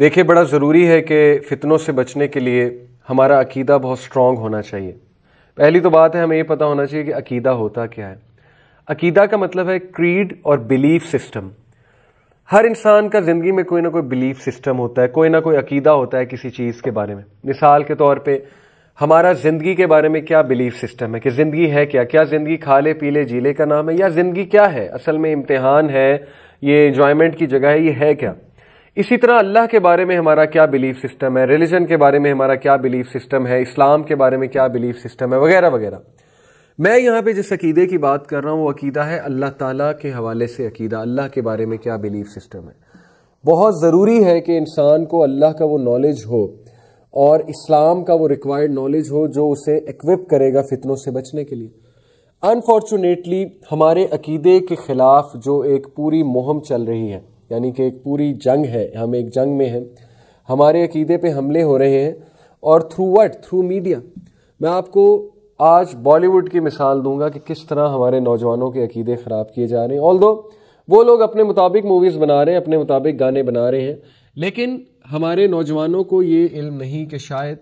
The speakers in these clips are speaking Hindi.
देखिए बड़ा ज़रूरी है कि फ़ितनों से बचने के लिए हमारा अकीदा बहुत स्ट्रॉन्ग होना चाहिए पहली तो बात है हमें ये पता होना चाहिए कि अकीदा होता क्या है अकीदा का मतलब है क्रीड और बिलीफ सिस्टम हर इंसान का ज़िंदगी में कोई ना कोई बिलीफ सिस्टम होता है कोई ना कोई अकीदा होता है किसी चीज़ के बारे में मिसाल के तौर पे हमारा ज़िंदगी के बारे में क्या बिलीफ सिस्टम है कि ज़िंदगी है क्या क्या ज़िंदगी खा ले पी ले का नाम है या ज़िंदगी क्या है असल में इम्तहान है ये इंजॉयमेंट की जगह है ये है क्या इसी तरह अल्लाह के बारे में हमारा क्या बिलीफ सिस्टम है रिलीजन के बारे में हमारा क्या बिलीफ सिस्टम है इस्लाम के बारे में क्या बिलीफ सिस्टम है वगैरह वगैरह मैं यहाँ पे जिस अकीदे की बात कर रहा हूँ वो अकीदा है अल्लाह ताला के हवाले से अकीदा अल्लाह के बारे में क्या बिलीफ सिस्टम है बहुत ज़रूरी है कि इंसान को अल्लाह का वो नॉलेज हो और इस्लाम का वो रिक्वायर्ड नॉलेज हो जो उसे एक्विप करेगा फितनों से बचने के लिए अनफॉर्चुनेटली हमारे अकीदे के ख़िलाफ़ जो एक पूरी मुहम चल रही है यानी कि एक पूरी जंग है हम एक जंग में हैं हमारे अकीदे पे हमले हो रहे हैं और थ्रू वट थ्रू मीडिया मैं आपको आज बॉलीवुड की मिसाल दूंगा कि किस तरह हमारे नौजवानों के अकीदे ख़राब किए जा रहे हैं ऑल वो लोग अपने मुताबिक मूवीज़ बना रहे हैं अपने मुताबिक गाने बना रहे हैं लेकिन हमारे नौजवानों को ये इल्म नहीं कि शायद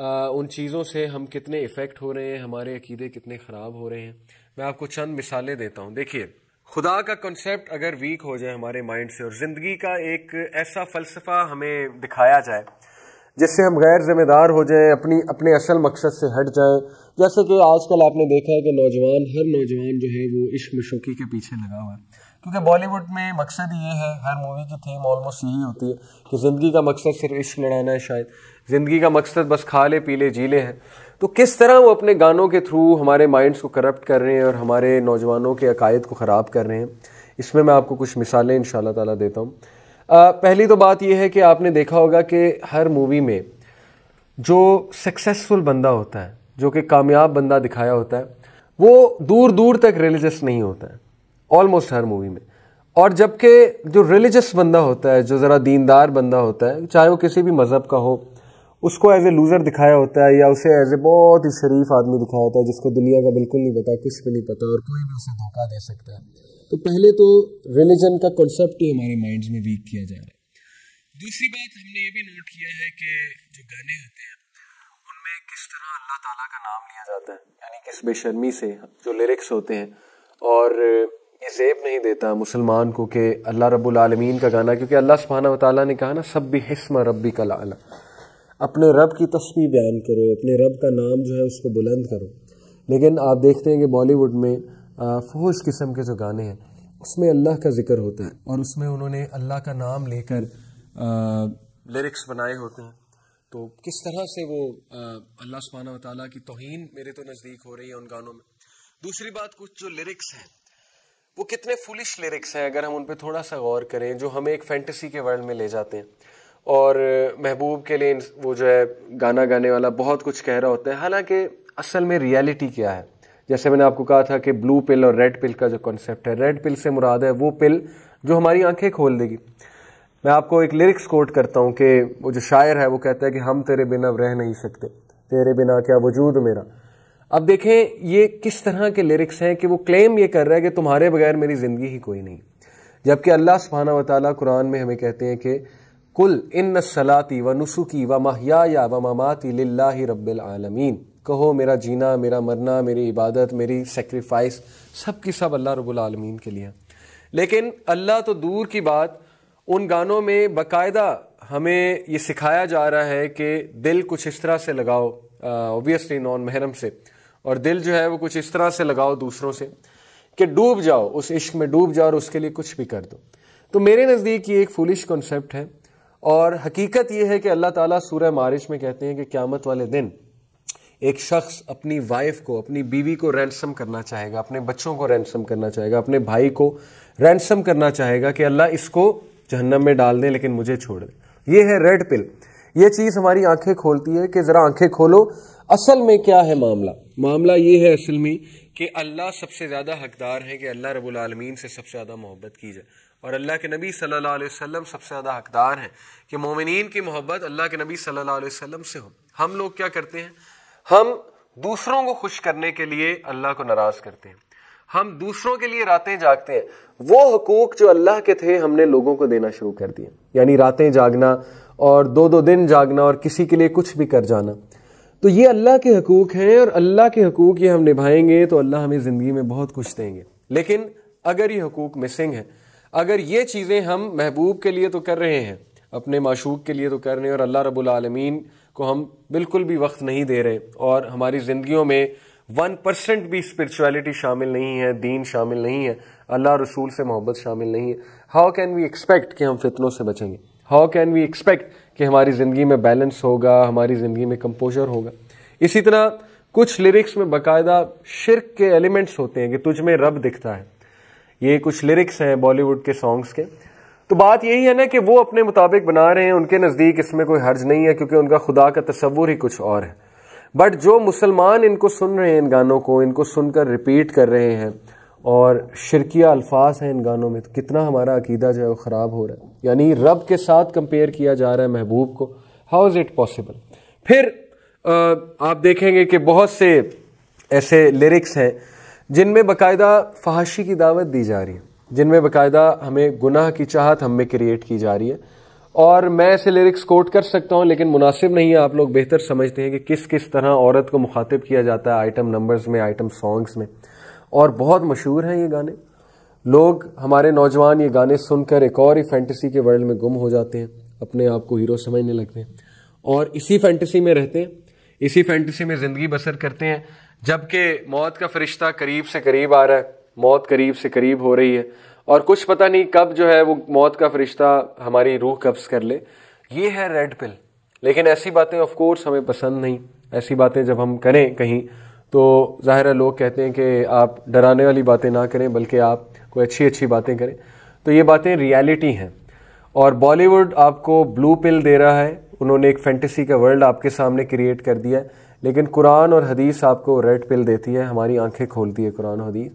आ, उन चीज़ों से हम कितने इफ़ेक्ट हो रहे हैं हमारे अकीदे कितने ख़राब हो रहे हैं मैं आपको चंद मिसालें देता हूँ देखिए खुदा का कॉन्सेप्ट अगर वीक हो जाए हमारे माइंड से और ज़िंदगी का एक ऐसा फ़लसफ़ा हमें दिखाया जाए जिससे हम गैर जिम्मेदार हो जाएं अपनी अपने असल मकसद से हट जाएं जैसे कि आजकल आपने देखा है कि नौजवान हर नौजवान जो है वो इश्क मशोकी के पीछे लगा हुआ है क्योंकि बॉलीवुड में मकसद ये है हर मूवी की थीम ऑलमोस्ट यही होती है कि ज़िंदगी का मकसद सिर्फ इश्क लड़ाना है शायद ज़िंदगी का मकसद बस खा ले पी ले जी ले हैं तो किस तरह वो अपने गानों के थ्रू हमारे माइंड्स को करप्ट कर रहे हैं और हमारे नौजवानों के अकायद को ख़राब कर रहे हैं इसमें मैं आपको कुछ मिसालें इन ताला देता हूँ पहली तो बात यह है कि आपने देखा होगा कि हर मूवी में जो सक्सेसफुल बंदा होता है जो कि कामयाब बंदा दिखाया होता है वो दूर दूर तक रिलीजस नहीं होता है ऑलमोस्ट हर मूवी में और जबकि जो रिलीजस बंदा होता है जो ज़रा दीनदार बंदा होता है चाहे वो किसी भी मज़हब का हो उसको एज ए लूज़र दिखाया होता है या उसे एज ए बहुत ही शरीफ आदमी दिखाया होता है जिसको दुनिया का बिल्कुल नहीं पता कुछ भी नहीं पता और कोई भी उसे धोखा दे सकता है तो पहले तो रिलीजन का कॉन्सेप्ट ही हमारे माइंड्स में वीक किया जा रहा है दूसरी बात हमने ये भी नोट किया है कि जो गाने होते हैं उनमें किस तरह अल्लाह ताला का नाम लिया जाता है यानी किस बेशर्मी से जो लिरिक्स होते हैं और ये जेब नहीं देता मुसलमान को कि अल्लाह रब्बुल आलमीन का गाना क्योंकि अल्लाह सुबहाना ताली ने कहा ना सब भी हिस्म रबी का लाला अपने रब की तस्वीर बयान करो अपने रब का नाम जो है उसको बुलंद करो लेकिन आप देखते हैं कि बॉलीवुड में फोश किस्म के जो गाने हैं उसमें अल्लाह का जिक्र होता है और उसमें उन्होंने अल्लाह का नाम लेकर लिरिक्स बनाए होते हैं तो किस तरह से वो अल्लाह सुबहाना तला की तोहन मेरे तो नज़दीक हो रही है उन गानों में दूसरी बात कुछ जो लिरिक्स हैं वो कितने फुलिश लिरिक्स हैं अगर हम उन पर थोड़ा सा गौर करें जो हमें एक फैंटेसी के वर्ल्ड में ले जाते हैं और महबूब के लिए वो जो है गाना गाने वाला बहुत कुछ कह रहा होता है हालांकि असल में रियलिटी क्या है जैसे मैंने आपको कहा था कि ब्लू पिल और रेड पिल का जो कॉन्सेप्ट है रेड पिल से मुराद है वो पिल जो हमारी आंखें खोल देगी मैं आपको एक लिरिक्स कोट करता हूँ कि वो जो शायर है वो कहता है कि हम तेरे बिना रह नहीं सकते तेरे बिना क्या वजूद मेरा अब देखें ये किस तरह के लिरिक्स हैं कि वो क्लेम ये कर रहा है कि तुम्हारे बगैर मेरी ज़िंदगी ही कोई नहीं जबकि अल्लाह सुबहाना वाली कुरान में हमें कहते हैं कि कुल इन सलाती व नुसुकी व या व ममाती रब्बिल रबालमीन कहो मेरा जीना मेरा मरना मेरी इबादत मेरी सेक्रीफाइस सब की सब अल्लाह आलमीन के लिए लेकिन अल्लाह तो दूर की बात उन गानों में बाकायदा हमें ये सिखाया जा रहा है कि दिल कुछ इस तरह से लगाओ ओबियसली नॉन महरम से और दिल जो है वो कुछ इस तरह से लगाओ दूसरों से कि डूब जाओ उस इश्क में डूब जाओ और उसके लिए कुछ भी कर दो तो मेरे नज़दीक ये एक फुलिश कॉन्सेप्ट है और हकीकत यह है कि अल्लाह ताला सूरह मारिश में कहते हैं कि क्यामत वाले दिन एक शख्स अपनी वाइफ को अपनी बीवी को रैंसम करना चाहेगा अपने बच्चों को रैंसम करना चाहेगा अपने भाई को रैंसम करना चाहेगा कि अल्लाह इसको जहन्नम में डाल दें लेकिन मुझे छोड़ दे ये है रेड पिल ये चीज़ हमारी आंखें खोलती है कि ज़रा आंखें खोलो असल में क्या है मामला मामला ये है असल में कि अल्लाह सबसे ज़्यादा हकदार है कि अल्लाह रबुलमीन से सबसे ज़्यादा मोहब्बत की जाए और अल्लाह के नबी सल्लल्लाहु अलैहि वसल्लम सबसे ज़्यादा हकदार हैं कि मोमिन की मोहब्बत अल्लाह के नबी सल्लल्लाहु अलैहि वसल्लम से हो हम लोग क्या करते हैं हम दूसरों को खुश करने के लिए अल्लाह को नाराज़ करते हैं हम दूसरों के लिए रातें जागते हैं वो हकूक जो अल्लाह के थे हमने लोगों को देना शुरू कर दिए यानी रातें जागना और दो दो दिन जागना और किसी के लिए कुछ भी कर जाना तो ये अल्लाह के हकूक हैं और अल्लाह के हकूक ये हम निभाएंगे तो अल्लाह हमें ज़िंदगी में बहुत कुछ देंगे लेकिन अगर ये हकूक मिसिंग है अगर ये चीज़ें हम महबूब के लिए तो कर रहे हैं अपने माशूक के लिए तो कर रहे हैं और अल्लाह रबालमीन को हम बिल्कुल भी वक्त नहीं दे रहे और हमारी ज़िंदगियों में वन परसेंट भी स्परिचुअलिटी शामिल नहीं है दीन शामिल नहीं है अल्लाह रसूल से मोहब्बत शामिल नहीं है हाउ कैन वी एक्सपेक्ट कि हम फितनों से बचेंगे हाउ कैन वी एक्सपेक्ट कि हमारी ज़िंदगी में बैलेंस होगा हमारी ज़िंदगी में कंपोजर होगा इसी तरह कुछ लिरिक्स में बाकायदा शिरक के एलिमेंट्स होते हैं कि तुझ में रब दिखता है ये कुछ लिरिक्स हैं बॉलीवुड के सॉन्ग्स के तो बात यही है ना कि वो अपने मुताबिक बना रहे हैं उनके नज़दीक इसमें कोई हर्ज नहीं है क्योंकि उनका खुदा का तस्वुर ही कुछ और है बट जो मुसलमान इनको सुन रहे हैं इन गानों को इनको सुनकर रिपीट कर रहे हैं और शिरकिया अल्फाज हैं इन गानों में तो कितना हमारा अकीदा जो है वो ख़राब हो रहा है यानी रब के साथ कंपेयर किया जा रहा है महबूब को हाउ इज़ इट पॉसिबल फिर आप देखेंगे कि बहुत से ऐसे लिरिक्स हैं जिनमें बाकायदा फहाशी की दावत दी जा रही है जिनमें बाकायदा हमें गुनाह की चाहत हम में क्रिएट की जा रही है और मैं ऐसे लिरिक्स कोट कर सकता हूँ लेकिन मुनासिब नहीं है आप लोग बेहतर समझते हैं कि किस किस तरह औरत को मुखातिब किया जाता है आइटम नंबर्स में आइटम सॉन्ग्स में और बहुत मशहूर हैं ये गाने लोग हमारे नौजवान ये गाने सुनकर एक और ही फैंटेसी के वर्ल्ड में गुम हो जाते हैं अपने आप को हीरो समझने लगते हैं और इसी फैंटेसी में रहते हैं इसी फैंटेसी में ज़िंदगी बसर करते हैं जबकि मौत का फरिश्ता करीब से करीब आ रहा है मौत करीब से करीब हो रही है और कुछ पता नहीं कब जो है वो मौत का फरिश्ता हमारी रूह कब्ज़ कर ले ये है रेड पिल लेकिन ऐसी बातें ऑफ कोर्स हमें पसंद नहीं ऐसी बातें जब हम करें कहीं तो ज़ाहिर है लोग कहते हैं कि आप डराने वाली बातें ना करें बल्कि आप कोई अच्छी अच्छी बातें करें तो ये बातें रियलिटी हैं और बॉलीवुड आपको ब्लू पिल दे रहा है उन्होंने एक फैंटेसी का वर्ल्ड आपके सामने क्रिएट कर दिया है लेकिन कुरान और हदीस आपको रेड पिल देती है हमारी आंखें खोलती है कुरान हदीस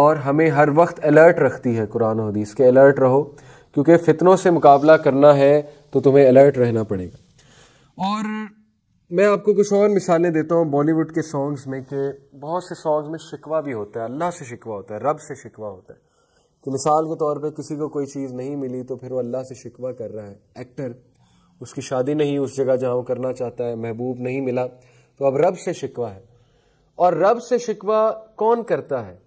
और हमें हर वक्त अलर्ट रखती है कुरान हदीस के अलर्ट रहो क्योंकि फ़ितनों से मुकाबला करना है तो तुम्हें अलर्ट रहना पड़ेगा और मैं आपको कुछ और मिसालें देता हूँ बॉलीवुड के सॉन्ग्स में कि बहुत से सॉन्ग्स में शिकवा भी होता है अल्लाह से शिकवा होता है रब से शिकवा होता है कि मिसाल के तौर पे किसी को कोई चीज़ नहीं मिली तो फिर वो अल्लाह से शिकवा कर रहा है एक्टर उसकी शादी नहीं उस जगह जहाँ वो करना चाहता है महबूब नहीं मिला तो अब रब से शिकवा है और रब से शिकवा कौन करता है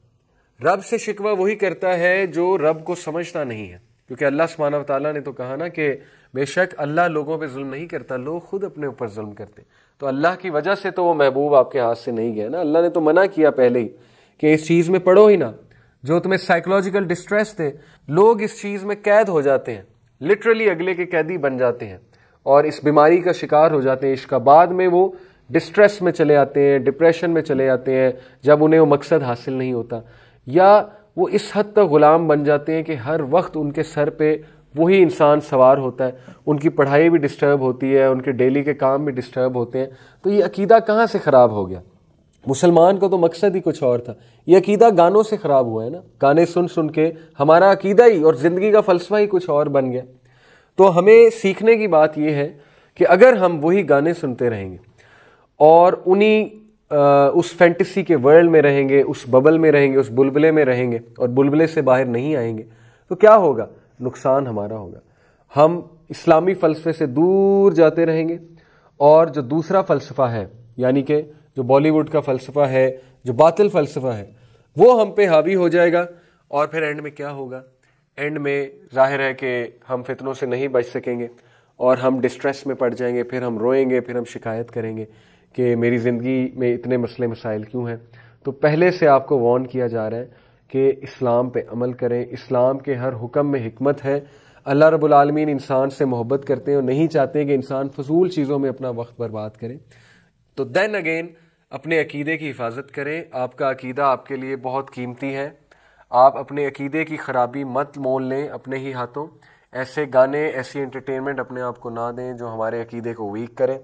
रब से शिकवा वही करता है जो रब को समझता नहीं है क्योंकि अल्लाह सुबहाना तला ने तो कहा ना कि बेशक अल्लाह लोगों पे जुल्म नहीं करता लोग खुद अपने ऊपर जुल्म करते तो अल्लाह की वजह से तो वो महबूब आपके हाथ से नहीं गया ना अल्लाह ने तो मना किया पहले ही कि इस चीज़ में पढ़ो ही ना जो तुम्हें साइकोलॉजिकल डिस्ट्रेस थे लोग इस चीज़ में कैद हो जाते हैं लिटरली अगले के कैदी बन जाते हैं और इस बीमारी का शिकार हो जाते हैं इसका बाद में वो डिस्ट्रेस में चले आते हैं डिप्रेशन में चले जाते हैं जब उन्हें वो मकसद हासिल नहीं होता या वो इस हद तक ग़ुलाम बन जाते हैं कि हर वक्त उनके सर पे वही इंसान सवार होता है उनकी पढ़ाई भी डिस्टर्ब होती है उनके डेली के काम भी डिस्टर्ब होते हैं तो ये अकीदा कहाँ से ख़राब हो गया मुसलमान का तो मकसद ही कुछ और था ये अकीदा गानों से ख़राब हुआ है ना गाने सुन सुन के हमारा अकीदा ही और ज़िंदगी का फ़लसफा ही कुछ और बन गया तो हमें सीखने की बात यह है कि अगर हम वही गाने सुनते रहेंगे और उन्हीं उस फैंटेसी के वर्ल्ड में रहेंगे उस बबल में रहेंगे उस बुलबुले में रहेंगे और बुलबुले से बाहर नहीं आएंगे तो क्या होगा नुकसान हमारा होगा हम इस्लामी फ़लसफे से दूर जाते रहेंगे और जो दूसरा फ़लसफ़ा है यानी कि जो बॉलीवुड का फ़लसफ़ा है जो बातिल फ़लसफ़ा है वो हम पे हावी हो जाएगा और फिर एंड में क्या होगा एंड में जाहिर है कि हम फितनों से नहीं बच सकेंगे और हम डिस्ट्रेस में पड़ जाएंगे फिर हम रोएंगे फिर हम शिकायत करेंगे कि मेरी ज़िंदगी में इतने मसले मसाइल क्यों हैं तो पहले से आपको वॉर्न किया जा रहा है कि इस्लाम पे अमल करें इस्लाम के हर हुक्म में हमत है अल्लाह रबालमीन इंसान से मोहब्बत करते हैं और नहीं चाहते कि इंसान फजूल चीज़ों में अपना वक्त बर्बाद करें तो देन अगेन अपने अकीदे की हिफाजत करें आपका अकीदा आपके लिए बहुत कीमती है आप अपने अकीदे की ख़राबी मत मोल लें अपने ही हाथों ऐसे गाने ऐसी एंटरटेनमेंट अपने आप को ना दें जो हमारे अकीदे को वीक करें